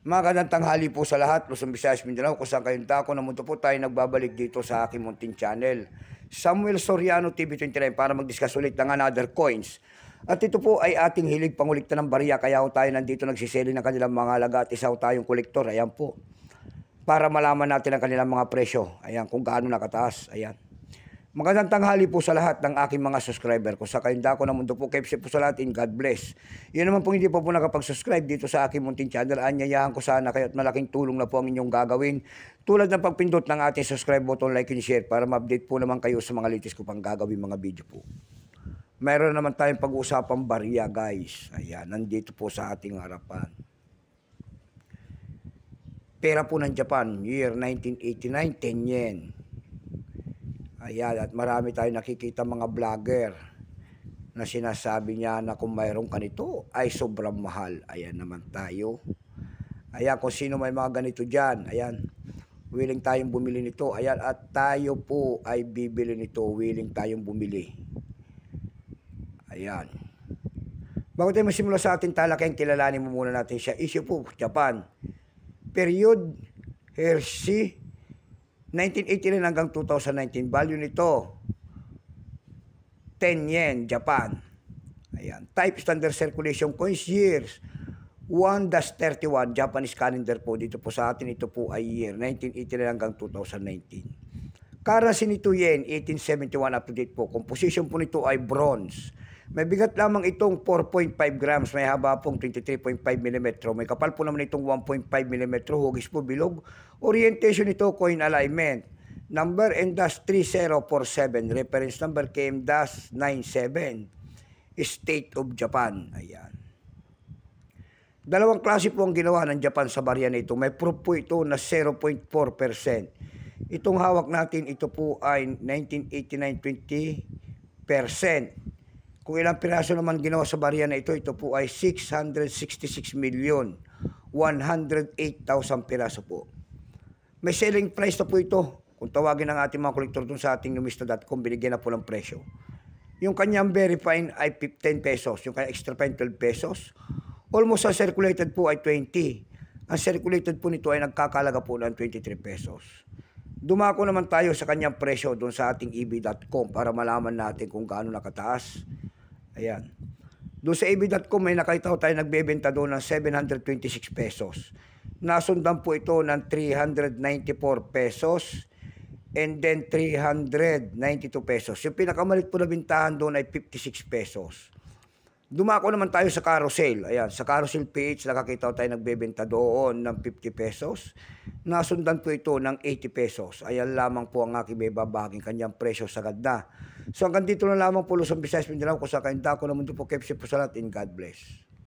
Magandang tanghali po sa lahat. Luzon, Visayas, Mindanao, kung saan kayong tako na mundo po tayo nagbabalik dito sa aking Muntin Channel. Samuel Soriano TV29 para mag-discuss ulit ng another coins. At ito po ay ating hilig pangulikta ng bariya kaya ho tayo nandito nagsiseli ng kanilang mga alaga at isa ho tayong kolektor. Ayan po. Para malaman natin ang kanilang mga presyo. Ayan, kung gaano nakataas. Ayan. Magandang tanghali po sa lahat ng aking mga subscriber ko. Sa kalinda ko na mundo po, KFC po sa lahat in God bless. Yun naman po hindi po po nakapag-subscribe dito sa aking munting channel. Anyayahan ko sana kayo at malaking tulong na po ang inyong gagawin. Tulad ng pagpindot ng ating subscribe button, like and share para ma-update po naman kayo sa mga latest ko pang gagawin mga video po. Meron naman tayong pag-uusapang barya guys. Ayan, nandito po sa ating harapan. Pera po ng Japan, year 1989, 10 yen. Ayan, at marami tayong nakikita mga vlogger na sinasabi niya na kung mayroong kanito ay sobrang mahal. Ayan naman tayo. Ayan, kung sino may mga ganito dyan, ayan, willing tayong bumili nito. Ayan, at tayo po ay bibili nito, willing tayong bumili. Ayan. Bago tayo masimula sa ating talakayang, kilalanin mo muna natin siya. Issue po, Japan. Period, Hershey, 1989 hanggang 2019, value nito, 10 yen, Japan. Ayan. Type standard circulation coins years, 1-31, Japanese calendar po dito po sa atin. Ito po ay year, 1989 hanggang 2019. Currency nito yen, 1871 up to date po. Composition po nito ay bronze. May bigat lamang itong 4.5 grams, may haba pong 23.5 mm. May kapal po naman itong 1.5 mm, hugis po bilog. Orientation nito, coin alignment. Number NDAS-3047, reference number KM-97, State of Japan. Ayan. Dalawang klase po ang ginawa ng Japan sa barya na ito. May proof po ito na 0.4%. Itong hawak natin, ito po ay 1989-20%. Kung ilang piraso naman ginawa sa barya na ito, ito po ay 666 million 108,000 piraso po. May selling price na po ito. Kung tawagin ang ating mga kolektor dun sa ating numista.com, binigyan na po ng presyo. Yung kanyang very fine ay 10 pesos. Yung kanyang extra fine, 12 pesos. Almost ang circulated po ay 20. Ang circulated po nito ay nagkakalaga po ng 23 pesos. Dumako naman tayo sa kanyang presyo doon sa ating eb.com para malaman natin kung gaano nakataas Ayan. Doon sa ebi.com may nakita ko tayo nagbebenta doon ng 726 pesos. Nasundan po ito ng 394 pesos and then 392 pesos. Yung pinakamalit po na bintahan doon ay 56 pesos. Dumako naman tayo sa carousel. Ayan, sa carousel PH, nakakita ko tayo nagbebenta doon ng 50 pesos. Nasundan ko ito ng 80 pesos. Ayan lamang po ang aking bebabaging kanyang presyo sa ganda. So hanggang dito na lamang po Luzon Visayas Mindanao ko sa kainda ko naman po Kepsi po sa lahat and God bless.